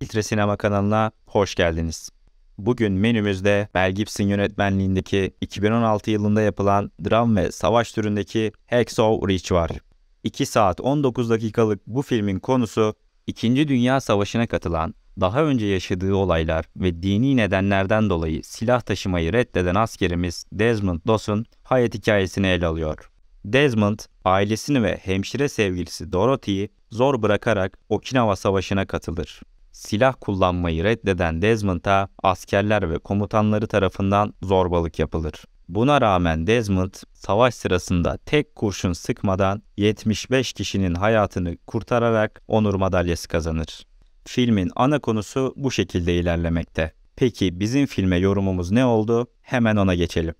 Filtre Sinema kanalına hoş geldiniz. Bugün menümüzde Mel Gibson yönetmenliğindeki 2016 yılında yapılan dram ve savaş türündeki Hacksaw Ridge var. 2 saat 19 dakikalık bu filmin konusu 2. Dünya Savaşı'na katılan, daha önce yaşadığı olaylar ve dini nedenlerden dolayı silah taşımayı reddeden askerimiz Desmond Doss'un hayat hikayesini ele alıyor. Desmond, ailesini ve hemşire sevgilisi Dorothy'yi zor bırakarak Okinawa Savaşı'na katılır silah kullanmayı reddeden Desmond'a askerler ve komutanları tarafından zorbalık yapılır. Buna rağmen Desmond savaş sırasında tek kurşun sıkmadan 75 kişinin hayatını kurtararak onur madalyası kazanır. Filmin ana konusu bu şekilde ilerlemekte. Peki bizim filme yorumumuz ne oldu? Hemen ona geçelim.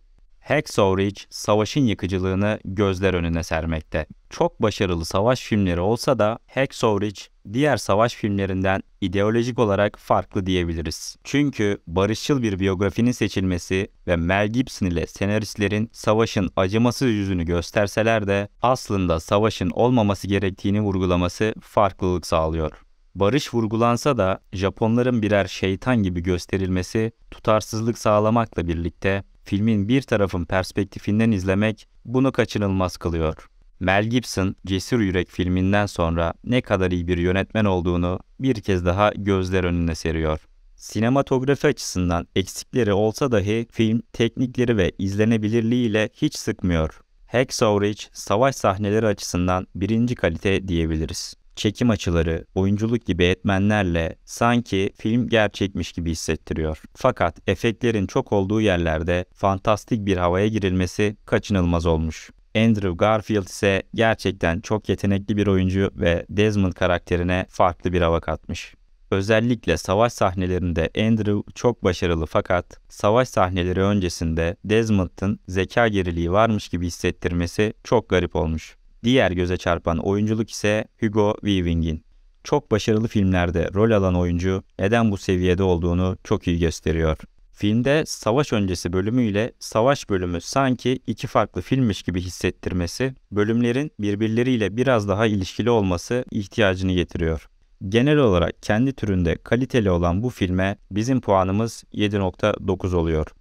Hacksaw Ridge savaşın yıkıcılığını gözler önüne sermekte. Çok başarılı savaş filmleri olsa da Hacksaw Ridge diğer savaş filmlerinden ideolojik olarak farklı diyebiliriz. Çünkü barışçıl bir biyografinin seçilmesi ve Mel Gibson ile senaristlerin savaşın acımasız yüzünü gösterseler de aslında savaşın olmaması gerektiğini vurgulaması farklılık sağlıyor. Barış vurgulansa da Japonların birer şeytan gibi gösterilmesi tutarsızlık sağlamakla birlikte filmin bir tarafın perspektifinden izlemek bunu kaçınılmaz kılıyor. Mel Gibson, Cesur Yürek filminden sonra ne kadar iyi bir yönetmen olduğunu bir kez daha gözler önüne seriyor. Sinematografi açısından eksikleri olsa dahi film teknikleri ve izlenebilirliğiyle hiç sıkmıyor. Hacksaw Ridge savaş sahneleri açısından birinci kalite diyebiliriz çekim açıları, oyunculuk gibi etmenlerle sanki film gerçekmiş gibi hissettiriyor. Fakat efektlerin çok olduğu yerlerde fantastik bir havaya girilmesi kaçınılmaz olmuş. Andrew Garfield ise gerçekten çok yetenekli bir oyuncu ve Desmond karakterine farklı bir hava katmış. Özellikle savaş sahnelerinde Andrew çok başarılı fakat savaş sahneleri öncesinde Desmond'ın zeka geriliği varmış gibi hissettirmesi çok garip olmuş. Diğer göze çarpan oyunculuk ise Hugo Weaving'in. Çok başarılı filmlerde rol alan oyuncu neden bu seviyede olduğunu çok iyi gösteriyor. Filmde savaş öncesi bölümüyle savaş bölümü sanki iki farklı filmmiş gibi hissettirmesi, bölümlerin birbirleriyle biraz daha ilişkili olması ihtiyacını getiriyor. Genel olarak kendi türünde kaliteli olan bu filme bizim puanımız 7.9 oluyor.